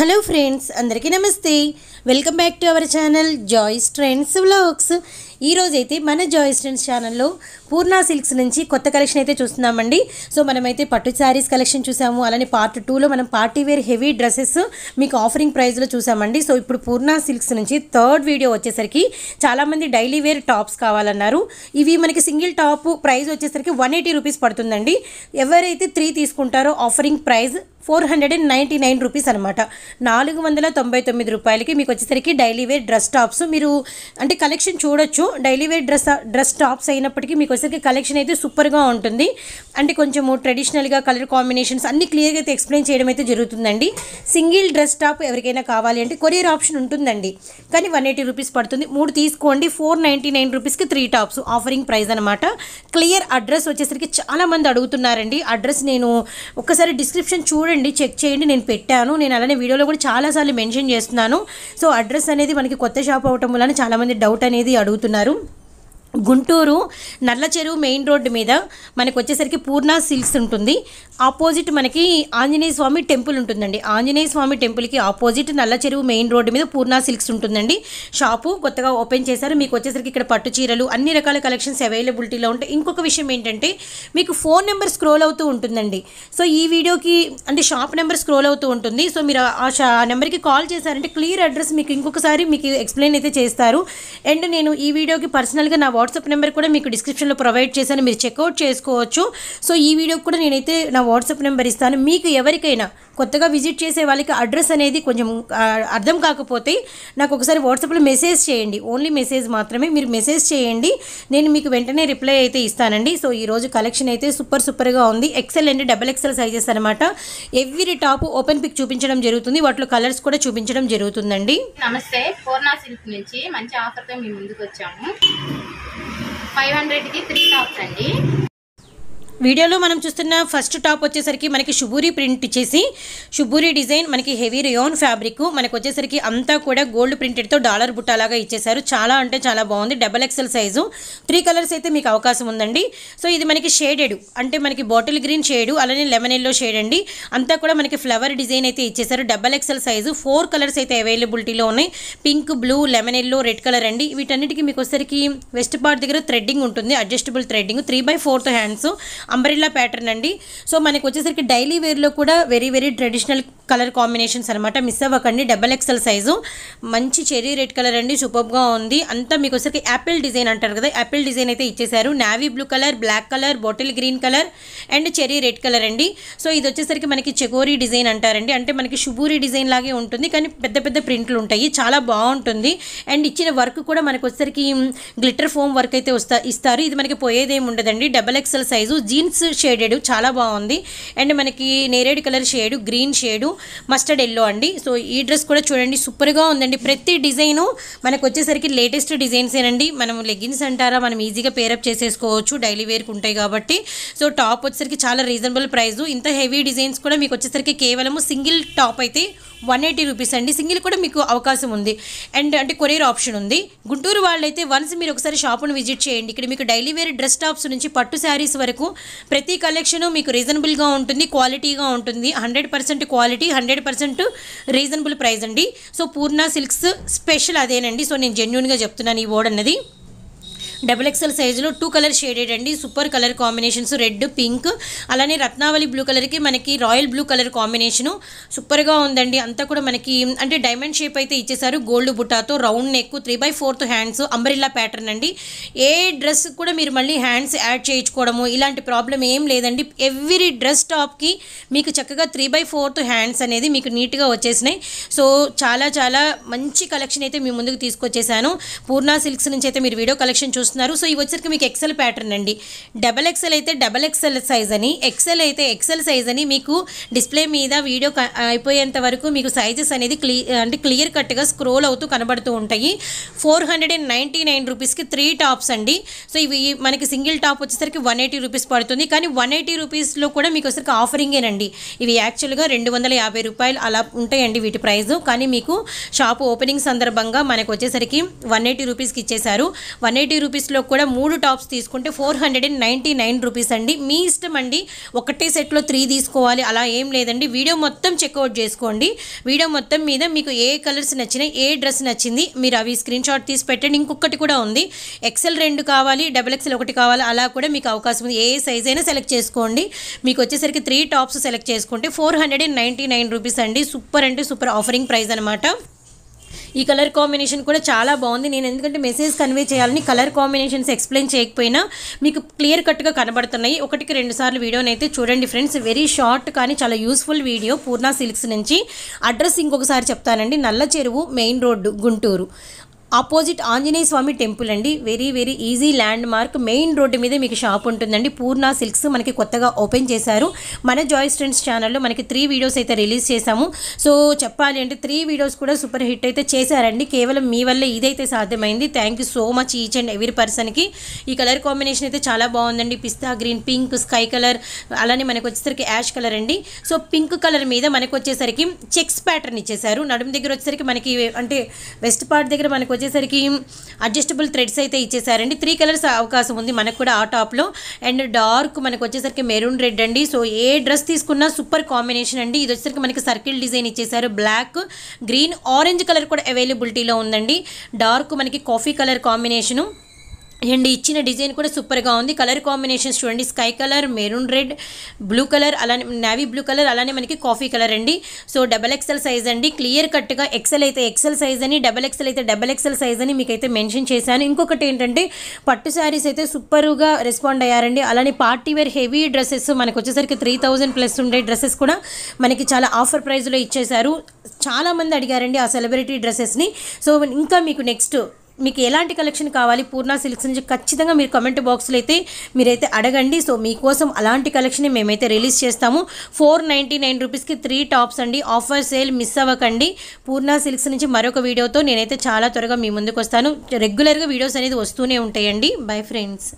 hello friends అందరికీ నమస్తే welcome back to our channel Joy's trends vlogs ఈరోజైతే మన జాయ్ ఛానల్లో పూర్ణ సిల్క్స్ నుంచి కొత్త కలెక్షన్ అయితే చూస్తున్నామండి సో మనమైతే పట్టు శారీస్ కలెక్షన్ చూసాము అలానే పార్ట్ టూలో మనం పార్టీ వేర్ హెవీ డ్రెస్సెస్ మీకు ఆఫరింగ్ ప్రైస్లో చూసామండి సో ఇప్పుడు పూర్ణ సిల్క్స్ నుంచి థర్డ్ వీడియో వచ్చేసరికి చాలామంది డైలీ వేర్ టాప్స్ కావాలన్నారు ఇవి మనకి సింగిల్ టాప్ ప్రైస్ వచ్చేసరికి వన్ ఎయిటీ రూపీస్ పడుతుందండి ఎవరైతే త్రీ తీసుకుంటారో offering price four hundred and ninety nine rupees అనమాట నాలుగు వందల తొంభై తొమ్మిది రూపాయలకి మీకు వచ్చేసరికి డైలీ వేర్ డ్రెస్ టాప్స్ మీరు అంటే కలెక్షన్ చూడొచ్చు daily wear dress dress tops అయినప్పటికీ మీకు వచ్చేసరికి కలెక్షన్ అయితే సూపర్గా ఉంటుంది అంటే కొంచెము ట్రెడిషనల్గా కలర్ కాంబినేషన్స్ అన్ని క్లియర్గా అయితే ఎక్స్ప్లెయిన్ చేయడం అయితే జరుగుతుందండి సింగిల్ డ్రెస్ టాప్ ఎవరికైనా కావాలి అంటే కొరియర్ ఆప్షన్ ఉంటుందండి కానీ వన్ ఎయిటీ రూపీస్ పడుతుంది మూడు తీసుకోండి ఫోర్ నైంటీ నైన్ రూపీస్కి త్రీ టాప్స్ ఆఫరింగ్ ప్రైస్ అనమాట క్లియర్ అడ్రస్ వచ్చేసరికి చాలామంది అడుగుతున్నారండి అడ్రస్ నేను ఒకసారి డిస్క్రిప్షన్ చూడండి చెక్ చేయండి నేను పెట్టాను నేను అలానే వీడియోలో కూడా చాలాసార్లు మెన్షన్ చేస్తున్నాను సో అడ్రస్ అనేది మనకి కొత్త షాప్ అవటం వలన చాలామంది డౌట్ అనేది అడుగుతున్నారు గారు గుంటూరు నల్ల చెరువు మెయిన్ రోడ్డు మీద మనకు వచ్చేసరికి పూర్ణ సిల్క్స్ ఉంటుంది ఆపోజిట్ మనకి ఆంజనేయ స్వామి టెంపుల్ ఉంటుందండి ఆంజనేయ స్వామి టెంపుల్కి ఆపోజిట్ నల్ల చెరువు మెయిన్ రోడ్డు మీద పూర్ణ సిల్క్స్ ఉంటుందండి షాపు కొత్తగా ఓపెన్ చేశారు మీకు వచ్చేసరికి ఇక్కడ పట్టు చీరలు అన్ని రకాల కలెక్షన్స్ అవైలబిలిటీలో ఉంటాయి ఇంకొక విషయం ఏంటంటే మీకు ఫోన్ నెంబర్ స్క్రోల్ అవుతూ ఉంటుందండి సో ఈ వీడియోకి అంటే షాప్ నెంబర్ స్క్రోల్ అవుతూ ఉంటుంది సో మీరు ఆ షా నెంబర్కి కాల్ చేశారంటే క్లియర్ అడ్రస్ మీకు ఇంకొకసారి మీకు ఎక్స్ప్లెయిన్ అయితే చేస్తారు అండ్ నేను ఈ వీడియోకి పర్సనల్గా నా వాట్సాప్ నెంబర్ కూడా మీకు డిస్క్రిప్షన్లో ప్రొవైడ్ చేశాను మీరు చెక్అవుట్ చేసుకోవచ్చు సో ఈ వీడియోకి కూడా నేనైతే నా వాట్సాప్ నెంబర్ ఇస్తాను మీకు ఎవరికైనా కొత్తగా విజిట్ చేసే వాళ్ళకి అడ్రస్ అనేది కొంచెం అర్థం కాకపోతే నాకు ఒకసారి వాట్సాప్లో మెసేజ్ చేయండి ఓన్లీ మెసేజ్ మాత్రమే మీరు మెసేజ్ చేయండి నేను మీకు వెంటనే రిప్లై అయితే ఇస్తానండి సో ఈరోజు కలెక్షన్ అయితే సూపర్ సూపర్గా ఉంది XL and double XL sizes అనమాట ఎవ్రీ టాప్ ఓపెన్ పిక్ చూపించడం జరుగుతుంది వాటిలో కలర్స్ కూడా చూపించడం జరుగుతుందండి నమస్తే పూర్ణా సిల్క్ నుంచి మంచి ఆఫర్తో మేము ముందుకు వచ్చాము ఫైవ్ హండ్రెడ్కి త్రీ టాప్స్ అండి వీడియోలో మనం చూస్తున్న ఫస్ట్ టాప్ వచ్చేసరికి మనకి షుబూరి ప్రింట్ ఇచ్చేసి షుబూరి డిజైన్ మనకి హెవీ రియోన్ ఫ్యాబ్రిక్ మనకు వచ్చేసరికి అంతా కూడా గోల్డ్ ప్రింటెడ్తో డాలర్ బుట్టలాగా ఇచ్చేసారు చాలా అంటే చాలా బాగుంది double XL size three colours అయితే మీకు అవకాశం ఉందండి సో ఇది మనకి షేడెడ్ అంటే మనకి బాటిల్ గ్రీన్ షేడు అలానే లెమన్ ఎల్లో షేడ్ అండి అంతా కూడా మనకి ఫ్లవర్ డిజైన్ అయితే ఇచ్చేసారు double XL size four colours అయితే అవైలబిలిటీలో ఉన్నాయి pink blue lemon yellow red colour అండి వీటన్నిటికీ మీకు వచ్చేసరికి వెస్ట్ పార్ట్ దగ్గర థ్రెడ్డింగ్ ఉంటుంది adjustable threading three by fourth hands umbrella pattern అండి సో మనకి వచ్చేసరికి డైలీ వేర్లో కూడా very very traditional colour combinations అనమాట మిస్ అవ్వకండి డబల్ ఎక్సెల్ సైజు మంచి చెరీ రెడ్ కలర్ అండి సూపర్గా ఉంది అంతా మీకు వచ్చేసరికి యాపిల్ డిజైన్ అంటారు కదా యాపిల్ డిజైన్ అయితే ఇచ్చేసారు navy blue colour black colour bottle green colour and cherry red colour అండి సో ఇది వచ్చేసరికి మనకి చెగోరీ డిజైన్ అంటారండి అంటే మనకి షుబూరి డిజైన్ లాగే ఉంటుంది కానీ పెద్ద పెద్ద ప్రింట్లు ఉంటాయి చాలా బాగుంటుంది అండ్ ఇచ్చిన వర్క్ కూడా మనకు వచ్చేసరికి గ్లిటర్ ఫోమ్ వర్క్ అయితే వస్తా ఇస్తారు ఇది మనకి పోయేదేమి ఉండదండి డబల్ ఎక్సెల్ సైజు జీ జీన్స్ షేడెడ్ చాలా బాగుంది అండ్ మనకి నేరేడు colour shade green shade mustard yellow అండి సో ఈ డ్రెస్ కూడా చూడండి సూపర్గా ఉందండి ప్రతి డిజైను మనకు వచ్చేసరికి లేటెస్ట్ డిజైన్సేనండి మనం లెగ్గిన్స్ అంటారా మనం ఈజీగా పేరప్ చేసేసుకోవచ్చు డైలీ వేర్కి ఉంటాయి కాబట్టి సో టాప్ వచ్చేసరికి చాలా రీజనబుల్ ప్రైస్ ఇంత హెవీ డిజైన్స్ కూడా మీకు వచ్చేసరికి కేవలము సింగిల్ టాప్ అయితే వన్ ఎయిటీ రూపీస్ అండి సింగిల్ కూడా మీకు అవకాశం ఉంది అండ్ అంటే కొరియర్ ఆప్షన్ ఉంది గుంటూరు వాళ్ళైతే వన్స్ మీరు ఒకసారి షాప్ను విజిట్ చేయండి ఇక్కడ మీకు డైలీ వేర్ డ్రెస్ టాప్స్ నుంచి పట్టు శారీస్ వరకు ప్రతి కలెక్షను మీకు రీజనబుల్గా ఉంటుంది క్వాలిటీగా ఉంటుంది hundred percent quality hundred percent reasonable price అండి సో పూర్ణ సిల్క్స్ స్పెషల్ అదేనండి సో నేను జెన్యున్గా చెప్తున్నాను ఈ ఓడ్ అన్నది డబుల్ ఎక్స్ఎల్ సైజులో టూ కలర్ షేడెడ్ అండి super colour combinations red pink అలానే రత్నావళి బ్లూ కలర్కి మనకి రాయల్ బ్లూ కలర్ కాంబినేషను సూపర్గా ఉందండి అంతా కూడా మనకి అంటే డైమండ్ షేప్ అయితే ఇచ్చేసారు గోల్డ్ బుటాతో round neck three by fourth hands umbrella pattern అండి ఏ డ్రెస్ కూడా మీరు మళ్ళీ హ్యాండ్స్ యాడ్ చేయించుకోవడము ఇలాంటి ప్రాబ్లం ఏం లేదండి ఎవ్రీ డ్రెస్ టాప్కి మీకు చక్కగా త్రీ బై ఫోర్త్ హ్యాండ్స్ అనేది మీకు నీట్గా వచ్చేసినాయి సో చాలా చాలా మంచి కలెక్షన్ అయితే మీ ముందుకు తీసుకొచ్చేసాను పూర్ణ సిల్క్స్ నుంచి అయితే మీరు వీడియో కలెక్షన్ చూసి చూస్తున్నారు సో ఇవి వచ్చరికి మీకు ఎక్సెల్ ప్యాటర్న్ అండి డబల్ ఎక్సెల్ అయితే డబల్ ఎక్సెల్ సైజ్ అని ఎక్సెల్ అయితే ఎక్సెల్ సైజ్ అని మీకు డిస్ప్లే మీద వీడియో అయిపోయేంత వరకు మీకు సైజెస్ అనేది క్లీ అంటే క్లియర్ కట్గా స్క్రోల్ అవుతూ కనబడుతూ ఉంటాయి four hundred and ninety nine రూపీస్కి త్రీ టాప్స్ అండి సో ఇవి మనకి సింగిల్ టాప్ వచ్చేసరికి వన్ ఎయిటీ రూపీస్ పడుతుంది కానీ వన్ ఎయిటీ రూపీస్లో కూడా మీకు వచ్చరికి ఆఫరింగేనండి ఇవి యాక్చువల్గా రెండు వందల యాభై రూపాయలు అలా ఉంటాయండి వీటి ప్రైస్ కానీ మీకు షాప్ ఓపెనింగ్ సందర్భంగా మనకు వచ్చేసరికి వన్ ఎయిటీ రూపీస్కి ఇచ్చేశారు వన్ ఎయిటీ రూపీస్లో కూడా మూడు టాప్స్ తీసుకుంటే four hundred and ninety nine rupees అండి మీ ఇష్టం అండి ఒకటే సెట్లో త్రీ తీసుకోవాలి అలా ఏం లేదండి వీడియో మొత్తం చెక్అవుట్ చేసుకోండి వీడియో మొత్తం మీద మీకు ఏ కలర్స్ నచ్చినాయి ఏ డ్రెస్ నచ్చింది మీరు అవి స్క్రీన్ షాట్ తీసి పెట్టండి ఇంకొకటి కూడా ఉంది ఎక్సెల్ రెండు కావాలి డబుల్ ఎక్సెల్ ఒకటి కావాలి అలా కూడా మీకు అవకాశం ఉంది ఏ సైజ్ అయినా సెలెక్ట్ చేసుకోండి మీకు వచ్చేసరికి త్రీ టాప్స్ సెలెక్ట్ చేసుకుంటే four hundred and ninety nine rupees అండి సూపర్ అంటే సూపర్ ఆఫరింగ్ ప్రైస్ అనమాట ఈ కలర్ కాంబినేషన్ కూడా చాలా బాగుంది నేను ఎందుకంటే మెసేజ్ కన్వే చేయాలని కలర్ కాంబినేషన్స్ ఎక్స్ప్లెయిన్ చేయకపోయినా మీకు క్లియర్ కట్గా కనబడుతున్నాయి ఒకటికి రెండు సార్లు వీడియోని అయితే చూడండి ఫ్రెండ్స్ వెరీ షార్ట్ కానీ చాలా యూస్ఫుల్ వీడియో పూర్ణ సిల్క్స్ నుంచి అడ్రస్ ఇంకొకసారి చెప్తానండి Nalla Cheruvu main road Guntur opposite Anjaneya Swamy temple అండి very very easy landmark main road మీద మీకు షాప్ ఉంటుందండి పూర్ణ సిల్క్స్ మనకి కొత్తగా ఓపెన్ చేశారు మన జాయ్ స్టెంట్స్ ఛానల్లో మనకి త్రీ వీడియోస్ అయితే రిలీజ్ చేశాము సో చెప్పాలి అంటే త్రీ వీడియోస్ కూడా సూపర్ హిట్ అయితే చేశారండి కేవలం మీ వల్ల ఇదైతే సాధ్యమైంది thank you so much each and every పర్సన్కి ఈ కలర్ కాంబినేషన్ అయితే చాలా బాగుందండి పిస్తా గ్రీన్ పింక్ స్కై కలర్ అలానే మనకు వచ్చేసరికి యాష్ కలర్ అండి సో పింక్ కలర్ మీద మనకు వచ్చేసరికి చెక్స్ ప్యాటర్న్ ఇచ్చేసారు నడుము దగ్గర వచ్చేసరికి మనకి అంటే వెస్ట్ పార్ట్ దగ్గర మనకు వచ్చేసరికి అడ్జస్టబుల్ థ్రెడ్స్ అయితే ఇచ్చేసారండి త్రీ కలర్స్ అవకాశం ఉంది మనకు కూడా ఆ టాప్లో అండ్ డార్క్ మనకు వచ్చేసరికి మెరూన్ రెడ్ అండి సో ఏ డ్రెస్ తీసుకున్నా సూపర్ కాంబినేషన్ అండి ఇది వచ్చేసరికి మనకి సర్కిల్ డిజైన్ ఇచ్చేసారు బ్లాక్ గ్రీన్ ఆరెంజ్ కలర్ కూడా అవైలబిలిటీలో ఉందండి డార్క్ మనకి కాఫీ కలర్ కాంబినేషను అండ్ ఇచ్చిన డిజైన్ కూడా సూపర్గా ఉంది కలర్ కాంబినేషన్స్ చూడండి sky colour maroon red blue colour అలానే నావీ బ్లూ కలర్ అలానే మనకి కాఫీ కలర్ అండి సో డబల్ ఎక్సెల్ సైజ్ అండి క్లియర్ కట్గా ఎక్సెల్ అయితే ఎక్సెల్ సైజ్ అని డబల్ ఎక్సెల్ అయితే డబల్ ఎక్సెల్ సైజ్ అని మీకు అయితే మెన్షన్ చేశాను ఇంకొకటి ఏంటంటే పట్టు శారీస్ అయితే సూపర్గా రెస్పాండ్ అయ్యారండి అలానే పార్టీ వేర్ హెవీ డ్రెస్సెస్ మనకు వచ్చేసరికి త్రీ ప్లస్ ఉండే డ్రెస్సెస్ కూడా మనకి చాలా ఆఫర్ ప్రైస్లో ఇచ్చేశారు చాలామంది అడిగారండి ఆ సెలబ్రిటీ డ్రెస్సెస్ని సో ఇంకా మీకు నెక్స్ట్ మీకు ఎలాంటి కలెక్షన్ కావాలి పూర్ణ సిల్క్స్ నుంచి ఖచ్చితంగా మీరు కమెంట్ బాక్స్లో అయితే మీరైతే అడగండి సో మీకోసం అలాంటి కలెక్షన్ మేమైతే రిలీజ్ చేస్తాము ఫోర్ నైంటీ నైన్ రూపీస్కి త్రీ టాప్స్ అండి ఆఫర్ సేల్ మిస్ అవ్వకండి పూర్ణ సిల్క్స్ నుంచి మరొక వీడియోతో నేనైతే చాలా త్వరగా మీ ముందుకు వస్తాను రెగ్యులర్గా వీడియోస్ అనేది వస్తూనే ఉంటాయండి బై ఫ్రెండ్స్